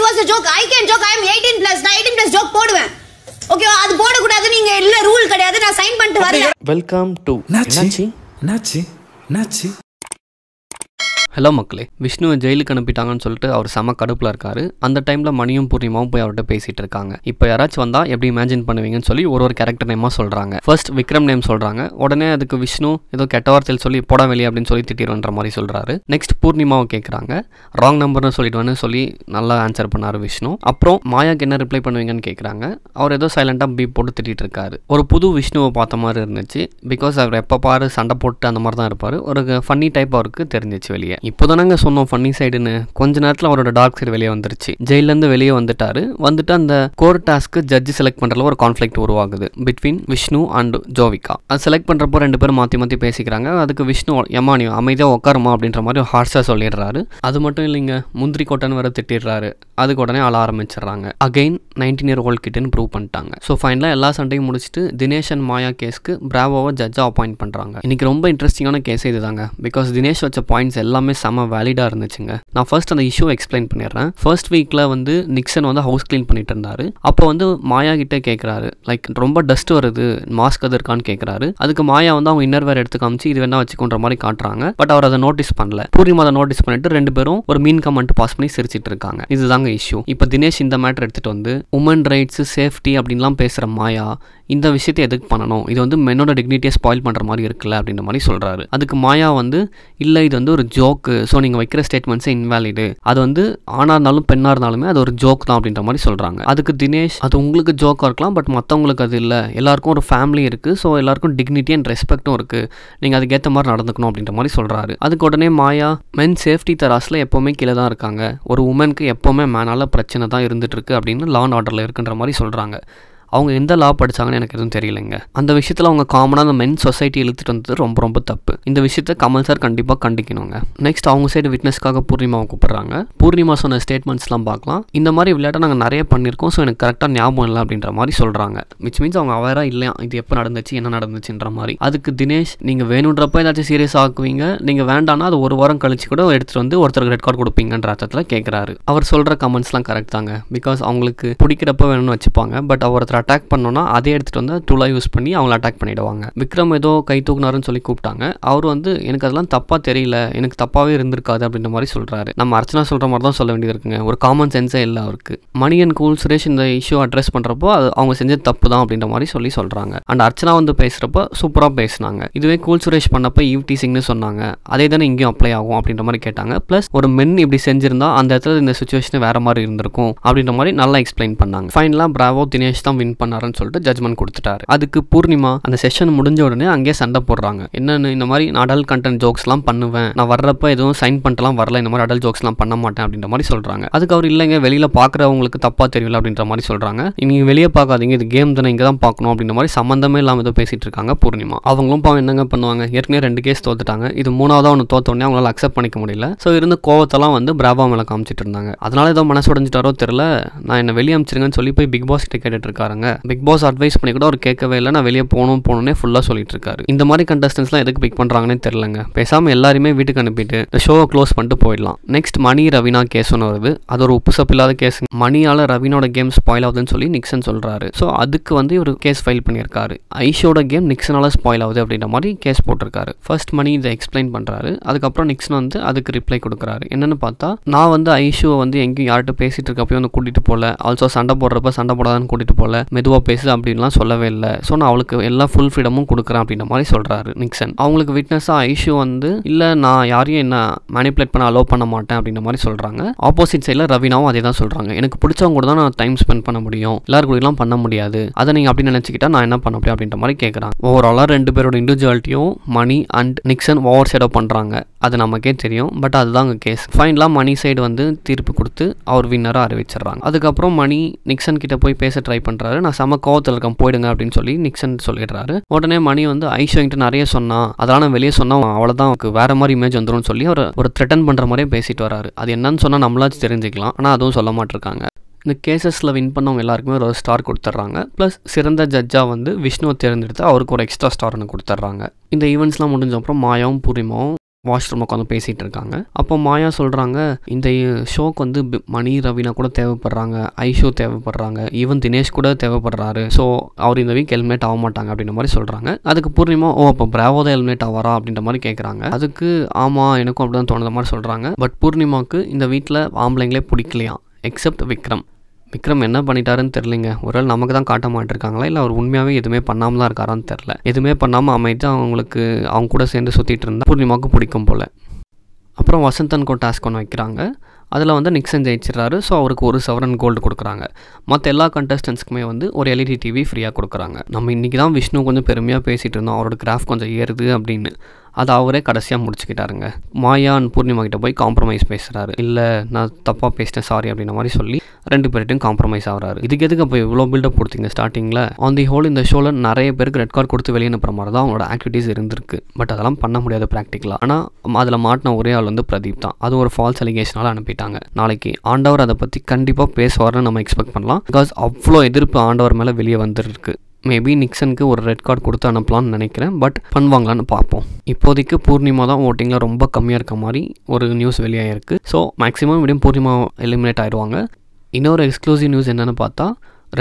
it was a joke I can joke I am 18 plus நான் 18 plus joke போடுவேன் okay அது போட கூடாது நீங்க இல்ல ரூல் கிடையாது நான் சைன் பண்ணிட்டு வரேன் வெல்கம் டு நாச்சி நாச்சி நாச்சி ஹலோ மக்களே விஷ்ணுவை ஜெயிலுக்கு அனுப்பிட்டாங்கன்னு சொல்லிட்டு அவர் செம கடுப்பில் இருக்காரு அந்த டைமில் மணியும் பூர்ணிமாவும் போய் அவர்கிட்ட பேசிட்டு இருக்காங்க இப்போ யாராச்சும் வந்தால் எப்படி இமேஜின் பண்ணுவீங்கன்னு சொல்லி ஒரு ஒரு கேரக்டர் நேமாக சொல்கிறாங்க ஃபர்ஸ்ட் விக்ரம் நேம் சொல்கிறாங்க உடனே அதுக்கு விஷ்ணு ஏதோ கெட்ட வார்த்தையில் சொல்லி போடா வெளியே அப்படின்னு சொல்லி திட்டிடுவன்ற மாதிரி சொல்கிறாரு நெக்ஸ்ட் பூர்ணிமாவை கேட்குறாங்க ராங் நம்பர்னு சொல்லிடுவேன்னு சொல்லி நல்லா ஆன்சர் பண்ணார் விஷ்ணு அப்புறம் மாயாக்கு என்ன ரிப்ளை பண்ணுவீங்கன்னு கேட்குறாங்க அவர் ஏதோ சைலண்டாக பீப் போட்டு திட்டிகிட்டு இருக்காரு ஒரு புது விஷ்ணுவை பார்த்த மாதிரி இருந்துச்சு பிகாஸ் அவர் எப்போ பாரு சண்டை போட்டு அந்த மாதிரி தான் இருப்பார் ஒரு ஃபன்னி டைப் அவருக்கு தெரிஞ்சிச்சு வெளியே இப்போ தானங்க சொன்னோம் ஃபன்னி சைடுன்னு கொஞ்ச நேரத்தில் அவரோட டார்க் சைடு வெளியே வந்துருச்சு ஜெயிலேருந்து வெளியே வந்துட்டாரு வந்துட்டு அந்த கோர் டாஸ்க்கு ஜட்ஜி செலக்ட் பண்ணுறதுல ஒரு கான்ஃப்ளிக்ட் உருவாகுது பிட்வீன் விஷ்ணு அண்ட் ஜோவிகா அது செலக்ட் பண்ணுறப்போ ரெண்டு பேரும் மாற்றி மாற்றி பேசிக்கிறாங்க அதுக்கு விஷ்ணு யமானி அமைதியாக உட்காருமா அப்படின்ற மாதிரி ஹார்ஷாக சொல்லிடுறாரு அது மட்டும் இல்லைங்க முந்திரி கோட்டன் வர திட்டிடுறாரு அதுக்கு உடனே ஆள ஆரம்பிச்சிடுறாங்க அகைன் நைன்டீன் இயர் ஓல்ட் கிட்டன்னு ப்ரூவ் பண்ணிட்டாங்க ஸோ ஃபைனலாக எல்லா சண்டையும் முடிச்சுட்டு தினேஷ் அண்ட் மாயா கேஸ்க்கு பிராவோவை ஜட்ஜாக அப்பாயிண்ட் பண்ணுறாங்க இன்னைக்கு ரொம்ப இன்ட்ரெஸ்டிங்கான கேஸ் இதுதாங்க பிகாஸ் தினேஷ் வச்ச பாயிண்ட்ஸ் எல்லாமே எல்லாமே செம வேலிடாக இருந்துச்சுங்க நான் ஃபர்ஸ்ட் அந்த இஷ்யூ எக்ஸ்பிளைன் பண்ணிடுறேன் ஃபர்ஸ்ட் வீக்கில் வந்து நிக்சன் வந்து ஹவுஸ் க்ளீன் பண்ணிட்டு இருந்தாரு அப்போ வந்து மாயா கிட்டே கேட்குறாரு லைக் ரொம்ப டஸ்ட் வருது மாஸ்க் அது இருக்கான்னு கேட்குறாரு அதுக்கு மாயா வந்து அவங்க வேறு எடுத்து காமிச்சு இது வேணா வச்சுக்கொன்ற மாதிரி காட்டுறாங்க பட் அவர் அதை நோட்டீஸ் பண்ணல பூர்ணிமா அதை நோட்டீஸ் பண்ணிட்டு ரெண்டு பேரும் ஒரு மீன் கமெண்ட் பாஸ் பண்ணி சிரிச்சிட்டு இருக்காங்க இதுதாங்க இஷ்யூ இப்போ தினேஷ் இந்த மேட்டர் எடுத்துட்டு வந்து உமன் ரைட்ஸ் சேஃப்டி அப்படின்லாம் பேசுகிற மாயா இந்த விஷயத்தை எதுக்கு பண்ணணும் இது வந்து மென்னோட டிக்னிட்டியை ஸ்பாயில் பண்ணுற மாதிரி இருக்குல்ல அப்படின்ற மாதிரி சொல்கிறாரு அதுக்கு மாயா வந்து இல்லை இது வந்து ஒரு ஜோக் ஜோக்கு ஸோ நீங்கள் வைக்கிற ஸ்டேட்மெண்ட்ஸே இன்வாலிடு அது வந்து ஆனா இருந்தாலும் பெண்ணாக இருந்தாலுமே அது ஒரு ஜோக் தான் அப்படின்ற மாதிரி சொல்கிறாங்க அதுக்கு தினேஷ் அது உங்களுக்கு ஜோக்காக இருக்கலாம் பட் மற்றவங்களுக்கு அது இல்லை எல்லாருக்கும் ஒரு ஃபேமிலி இருக்குது ஸோ எல்லாருக்கும் டிக்னிட்டி அண்ட் ரெஸ்பெக்ட்டும் இருக்குது நீங்கள் அதுக்கேற்ற மாதிரி நடந்துக்கணும் அப்படின்ற மாதிரி சொல்கிறாரு அதுக்கு உடனே மாயா மென் சேஃப்டி தராஸில் எப்போவுமே கீழே தான் இருக்காங்க ஒரு உமனுக்கு எப்போவுமே மேனால் பிரச்சனை தான் இருந்துகிட்ருக்கு அப்படின்னு லான் ஆர்டரில் இருக்குன்ற மாதிரி சொல்கிறாங்க அவங்க எந்த லா படிச்சாங்கன்னு எனக்கு எதுவும் தெரியலைங்க அந்த விஷயத்தில் அவங்க காமனாக அந்த மென் சொசைட்டி இழுத்துட்டு வந்தது ரொம்ப ரொம்ப தப்பு இந்த விஷயத்தை கமல் சார் கண்டிப்பாக கண்டிக்கணுங்க நெக்ஸ்ட் அவங்க சைடு விட்னஸ்க்காக பூர்ணிமாவை கூப்பிட்றாங்க பூர்ணிமா சொன்ன ஸ்டேட்மெண்ட்ஸ்லாம் பார்க்கலாம் இந்த மாதிரி விளையாட்டை நாங்கள் நிறைய பண்ணியிருக்கோம் ஸோ எனக்கு கரெக்டாக ஞாபகம் இல்லை அப்படின்ற மாதிரி சொல்கிறாங்க விச் மீன்ஸ் அவங்க அவராக இல்லையா இது எப்போ நடந்துச்சு என்ன நடந்துச்சுன்ற மாதிரி அதுக்கு தினேஷ் நீங்கள் வேணுன்றப்ப ஏதாச்சும் சீரியஸ் ஆக்குவீங்க நீங்கள் வேண்டாம்னா அது ஒரு வாரம் கழிச்சு கூட எடுத்துகிட்டு வந்து ஒருத்தருக்கு ரெக்கார்ட் கொடுப்பீங்கன்ற அர்த்தத்தில் கேட்குறாரு அவர் சொல்கிற கமெண்ட்ஸ்லாம் கரெக்ட் தாங்க பிகாஸ் அவங்களுக்கு பிடிக்கிறப்ப வேணும்னு வச்சுப்பாங்க பட் ஒருத்தர் அட்டாக் பண்ணோன்னா அதே எடுத்துகிட்டு வந்து டூலாக யூஸ் பண்ணி அவங்கள அட்டாக் பண்ணிவிடுவாங்க விக்ரம் ஏதோ கை தூக்குனாருன்னு சொல்லி கூப்பிட்டாங்க அவர் வந்து எனக்கு அதெல்லாம் தப்பாக தெரியல எனக்கு தப்பாகவே இருந்திருக்காது அப்படின்ற மாதிரி சொல்கிறாரு நம்ம அர்ச்சனா சொல்கிற மாதிரி தான் சொல்ல வேண்டியது இருக்குங்க ஒரு காமன் சென்ஸே இல்லை அவருக்கு மணி அண்ட் கூல் சுரேஷ் இந்த இஷ்யூ அட்ரஸ் பண்ணுறப்போ அது அவங்க செஞ்சது தப்பு தான் அப்படின்ற மாதிரி சொல்லி சொல்கிறாங்க அண்ட் அர்ச்சனா வந்து பேசுகிறப்ப சூப்பராக பேசினாங்க இதுவே கூல் சுரேஷ் பண்ணப்போ ஈவ் டீசிங்னு சொன்னாங்க அதே தானே இங்கேயும் அப்ளை ஆகும் அப்படின்ற மாதிரி கேட்டாங்க ப்ளஸ் ஒரு மென் இப்படி செஞ்சிருந்தா அந்த இடத்துல இந்த சுச்சுவேஷன் வேறு மாதிரி இருந்திருக்கும் அப்படின்ற மாதிரி நல்லா எக்ஸ்பிளைன் பண்ணாங்க ஃபைனலாக பிராவோ தினேஷ் தான் வின் வின் பண்ணாருன்னு சொல்லிட்டு ஜட்மெண்ட் கொடுத்துட்டாரு அதுக்கு பூர்ணிமா அந்த செஷன் முடிஞ்ச உடனே அங்கேயே சண்டை போடுறாங்க என்னென்னு இந்த மாதிரி நான் அடல் கண்டென்ட் ஜோக்ஸ்லாம் பண்ணுவேன் நான் வர்றப்ப எதுவும் சைன் பண்ணலாம் வரல இந்த மாதிரி அடல் ஜோக்ஸ்லாம் பண்ண மாட்டேன் அப்படின்ற மாதிரி சொல்கிறாங்க அதுக்கு அவர் இல்லைங்க வெளியில் பார்க்குறவங்களுக்கு தப்பாக தெரியல அப்படின்ற மாதிரி சொல்கிறாங்க நீங்கள் வெளியே பார்க்காதீங்க இது கேம் தானே இங்கே தான் பார்க்கணும் அப்படின்ற மாதிரி சம்மந்தமே இல்லாமல் ஏதோ பேசிகிட்டு இருக்காங்க பூர்ணிமா அவங்களும் பாவம் என்னங்க பண்ணுவாங்க ஏற்கனவே ரெண்டு கேஸ் தோத்துட்டாங்க இது மூணாவது ஒன்று தோத்தோடனே அவங்களால அக்செப்ட் பண்ணிக்க முடியல ஸோ இருந்த கோவத்தெல்லாம் வந்து பிராபா மேலே காமிச்சிட்டு இருந்தாங்க அதனால ஏதோ மனசு உடஞ்சிட்டாரோ தெரியல நான் என்னை வெளியே அமிச்சிருங்கன்னு சொல்லி போய் பிக் பாஸ் கிட்ட கேட்டுட்டு இருக்காங்க சொல்லிட்டாங்க பிக் பாஸ் அட்வைஸ் பண்ணி கூட அவர் கேட்கவே இல்லை நான் வெளியே போகணும் போகணுன்னே ஃபுல்லாக சொல்லிட்டு இருக்காரு இந்த மாதிரி கண்டஸ்டன்ஸ்லாம் எதுக்கு பிக் பண்ணுறாங்கன்னே தெரிலங்க பேசாமல் எல்லாருமே வீட்டுக்கு அனுப்பிட்டு இந்த ஷோவை க்ளோஸ் பண்ணிட்டு போயிடலாம் நெக்ஸ்ட் மணி ரவினா கேஸ் ஒன்று வருது அது ஒரு உப்பு இல்லாத கேஸ் மணியால் ரவினோட கேம் ஸ்பாயில் ஆகுதுன்னு சொல்லி நிக்சன் சொல்கிறாரு ஸோ அதுக்கு வந்து ஒரு கேஸ் ஃபைல் பண்ணியிருக்காரு ஐஷோட கேம் நிக்சனால் ஸ்பாயில் ஆகுது அப்படின்ற மாதிரி கேஸ் போட்டிருக்காரு ஃபர்ஸ்ட் மணி இதை எக்ஸ்பிளைன் பண்ணுறாரு அதுக்கப்புறம் நிக்சன் வந்து அதுக்கு ரிப்ளை கொடுக்குறாரு என்னென்னு பார்த்தா நான் வந்து ஐஷுவை வந்து எங்கேயும் யார்கிட்ட பேசிகிட்டு இருக்கப்பயும் வந்து கூட்டிகிட்டு போகல ஆல்சோ சண்டை போடுறப்ப சண்டை போடாதான்னு கூட்டிகிட்டு போகல மெதுவாக பேசு அப்படின்லாம் சொல்லவே இல்லை ஸோ நான் அவளுக்கு எல்லா ஃபுல் ஃப்ரீடமும் கொடுக்குறேன் அப்படின்ற மாதிரி சொல்கிறாரு நிக்சன் அவங்களுக்கு விட்னஸாக ஐஷு வந்து இல்லை நான் யாரையும் என்ன மேனிப்புலேட் பண்ண அலோவ் பண்ண மாட்டேன் அப்படின்ற மாதிரி சொல்கிறாங்க ஆப்போசிட் சைடில் ரவினாவும் அதே தான் சொல்கிறாங்க எனக்கு பிடிச்சவங்க கூட தான் நான் டைம் ஸ்பெண்ட் பண்ண முடியும் எல்லாரும் கூடலாம் பண்ண முடியாது அதை நீங்கள் அப்படி நினச்சிக்கிட்டா நான் என்ன பண்ண முடியும் அப்படின்ற மாதிரி கேட்குறாங்க ஓவராலாக ரெண்டு பேரோட இண்டிவிஜுவாலிட்டியும் Mani and Nixon overshadow பண்ணுறாங்க அது நமக்கே தெரியும் பட் அதுதான் அங்கே கேஸ் ஃபைனலாக மணி சைடு வந்து தீர்ப்பு கொடுத்து அவர் வின்னராக அறிவிச்சிடுறாங்க அதுக்கப்புறம் மணி நிக்சன் கிட்ட போய் பேச ட்ரை பண்ணுறாரு நான் செம கோவத்தில் இருக்கேன் போயிடுங்க அப்படின்னு சொல்லி நிக்சன் சொல்லிடுறாரு உடனே மணி வந்து ஐஷோங்கிட்ட நிறைய சொன்னான் அதெல்லாம் நான் வெளியே சொன்னால் அவ்வளோதான் அவருக்கு வேற மாதிரி இமேஜ் வந்துடும் சொல்லி அவர் ஒரு த்ரெட்டன் பண்ணுற மாதிரியே பேசிட்டு வராரு அது என்னன்னு சொன்னால் நம்மளாச்சும் தெரிஞ்சுக்கலாம் ஆனால் அதுவும் சொல்ல மாட்டிருக்காங்க இந்த கேசஸில் வின் பண்ணவங்க எல்லாருக்குமே ஒரு ஸ்டார் கொடுத்துட்றாங்க ப்ளஸ் சிறந்த ஜட்ஜாக வந்து விஷ்ணுவை தேர்ந்தெடுத்து அவருக்கு ஒரு எக்ஸ்ட்ரா ஸ்டார் ஒன்று கொடுத்துட்றாங்க இந்த ஈவெண்ட்ஸ்லாம் முடிஞ்ச அப்புறம் மாயாவும் புரிமாவும் வாஷ்ரூம் உட்காந்து பேசிகிட்டு இருக்காங்க அப்போ மாயா சொல்கிறாங்க இந்த ஷோக்கு வந்து மணி ரவினா கூட தேவைப்படுறாங்க ஐஷோ தேவைப்படுறாங்க ஈவன் தினேஷ் கூட தேவைப்படுறாரு ஸோ அவர் இந்த வீக் ஹெல்மெட் ஆக மாட்டாங்க அப்படின்ற மாதிரி சொல்கிறாங்க அதுக்கு பூர்ணிமா ஓ அப்போ பிராவோ தான் ஹெல்மெட் ஆவாரா அப்படின்ற மாதிரி கேட்குறாங்க அதுக்கு ஆமாம் எனக்கும் அப்படி தான் தோணுத மாதிரி சொல்கிறாங்க பட் பூர்ணிமாவுக்கு இந்த வீட்டில் ஆம்பளைங்களே பிடிக்கலையா எக்ஸப்ட் விக்ரம் விக்ரம் என்ன பண்ணிட்டாருன்னு தெரிலிங்க ஒரு வேளை நமக்கு தான் காட்ட மாட்டிருக்காங்களா இல்லை அவர் உண்மையாகவே எதுவுமே பண்ணாமல் தான் இருக்காரான்னு தெரில எதுவுமே பண்ணாமல் அமைத்து அவங்களுக்கு அவங்க கூட சேர்ந்து சுற்றிட்டு இருந்தால் பூர்ணிமாவுக்கு பிடிக்கும் போல் அப்புறம் வசந்தன் கோ டாஸ்க் ஒன்று வைக்கிறாங்க அதில் வந்து நிக்சன் ஜெயிச்சிடறாரு ஸோ அவருக்கு ஒரு சவரன் கோல்டு கொடுக்குறாங்க மற்ற எல்லா கண்டஸ்டன்ஸ்க்குமே வந்து ஒரு எல்இடி டிவி ஃப்ரீயாக கொடுக்குறாங்க நம்ம இன்றைக்கி தான் விஷ்ணு கொஞ்சம் பெருமையாக பேசிகிட்டு இருந்தோம் அவரோட கிராஃப் கொஞ்சம் ஏறுது அப்படின்னு அதை அவரே கடைசியாக முடிச்சுக்கிட்டாருங்க மாயான் பூர்ணிமா கிட்ட போய் காம்ப்ரமைஸ் பேசுகிறாரு இல்லை நான் தப்பாக பேசிட்டேன் சாரி அப்படின்ற மாதிரி சொல்லி ரெண்டு பேர்கிட்டையும் காம்ப்ரமைஸ் ஆகிறாரு இதுக்கு எதுக்கு அப்போ இவ்வளோ பில்டப் கொடுத்தீங்க ஸ்டார்டிங்கில் ஆன் தி ஹோல் இந்த ஷோவில் நிறைய பேருக்கு ரெட் கார்டு கொடுத்து வெளியே அனுப்புற மாதிரி தான் அவங்களோட ஆக்டிவிட்டீஸ் இருந்திருக்கு பட் அதெல்லாம் பண்ண முடியாது ப்ராக்டிக்கலாக ஆனால் அதில் மாட்டின ஒரே ஆள் வந்து பிரதீப் தான் அது ஒரு ஃபால்ஸ் அலிகேஷனால் அனுப்பிட்டாங்க நாளைக்கு ஆண்டவர் அதை பற்றி கண்டிப்பாக பேசுவார்னு நம்ம எக்ஸ்பெக்ட் பண்ணலாம் பிகாஸ் அவ்வளோ எதிர்ப்பு ஆண்டவர் மேலே வெளியே வந்துருக்கு மேபி நிக்சனுக்கு ஒரு ரெட் கார்டு கொடுத்து அனுப்பலான்னு நினைக்கிறேன் பட் பண்ணுவாங்களான்னு பார்ப்போம் இப்போதைக்கு பூர்ணிமா தான் ஓட்டிங்கில் ரொம்ப கம்மியாக இருக்க மாதிரி ஒரு நியூஸ் வெளியாகிருக்கு ஸோ மேக்ஸிமம் இப்படியும் பூர்ணிமா எலிமினேட் ஆயிடுவாங்க இன்னொரு எக்ஸ்க்ளூசிவ் நியூஸ் என்னென்னு பார்த்தா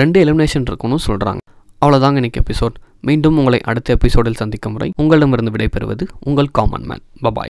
ரெண்டு எலிமினேஷன் இருக்கணும்னு சொல்கிறாங்க அவ்வளோதாங்க இன்றைக்கி எபிசோட் மீண்டும் உங்களை அடுத்த எபிசோடில் சந்திக்கும் முறை உங்களிடமிருந்து விடைபெறுவது உங்கள் காமன் மேன் பபாய்